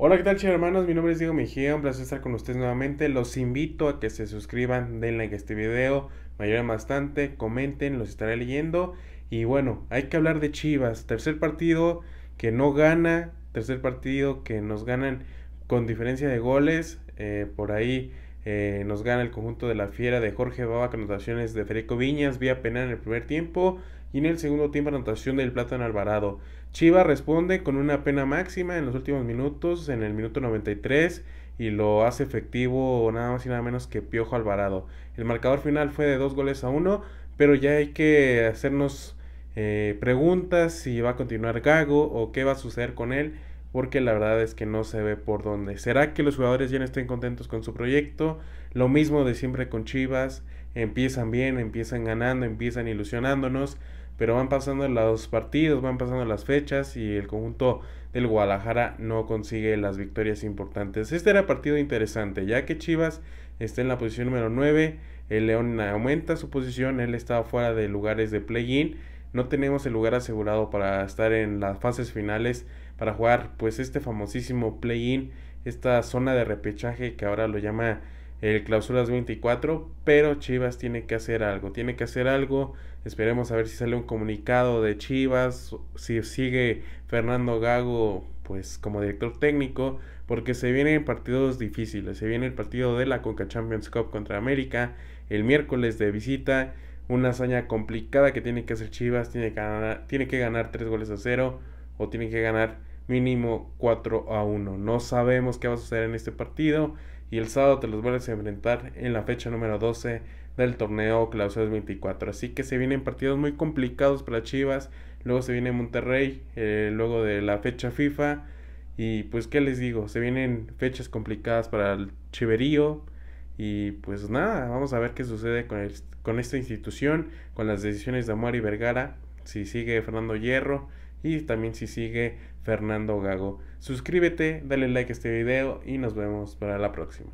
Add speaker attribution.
Speaker 1: Hola, ¿qué tal, chicos hermanos? Mi nombre es Diego Mejía, un placer estar con ustedes nuevamente. Los invito a que se suscriban, den like a este video, me ayudan bastante, comenten, los estaré leyendo. Y bueno, hay que hablar de Chivas, tercer partido que no gana, tercer partido que nos ganan con diferencia de goles, eh, por ahí eh, nos gana el conjunto de la fiera de Jorge Baba con anotaciones de Federico Viñas, vía penal en el primer tiempo y en el segundo tiempo anotación del Plátano Alvarado. Chiva responde con una pena máxima en los últimos minutos, en el minuto 93 y lo hace efectivo nada más y nada menos que Piojo Alvarado. El marcador final fue de dos goles a uno, pero ya hay que hacernos eh, preguntas si va a continuar Gago o qué va a suceder con él porque la verdad es que no se ve por dónde. ¿Será que los jugadores ya no estén contentos con su proyecto? Lo mismo de siempre con Chivas, empiezan bien, empiezan ganando, empiezan ilusionándonos, pero van pasando los partidos, van pasando las fechas y el conjunto del Guadalajara no consigue las victorias importantes. Este era partido interesante, ya que Chivas está en la posición número 9, el León aumenta su posición, él estaba fuera de lugares de play-in no tenemos el lugar asegurado para estar en las fases finales, para jugar pues este famosísimo play-in, esta zona de repechaje que ahora lo llama el Clausuras 24, pero Chivas tiene que hacer algo, tiene que hacer algo. Esperemos a ver si sale un comunicado de Chivas, si sigue Fernando Gago pues como director técnico, porque se vienen partidos difíciles, se viene el partido de la Conca Champions Cup contra América el miércoles de visita una hazaña complicada que tiene que hacer Chivas, tiene que ganar, tiene que ganar 3 goles a 0 o tiene que ganar mínimo 4 a 1. No sabemos qué va a suceder en este partido y el sábado te los vuelves a enfrentar en la fecha número 12 del torneo Clausura 24. Así que se vienen partidos muy complicados para Chivas, luego se viene Monterrey, eh, luego de la fecha FIFA y pues qué les digo, se vienen fechas complicadas para el Chiverío y pues nada, vamos a ver qué sucede con, el, con esta institución, con las decisiones de Amari Vergara, si sigue Fernando Hierro y también si sigue Fernando Gago. Suscríbete, dale like a este video y nos vemos para la próxima.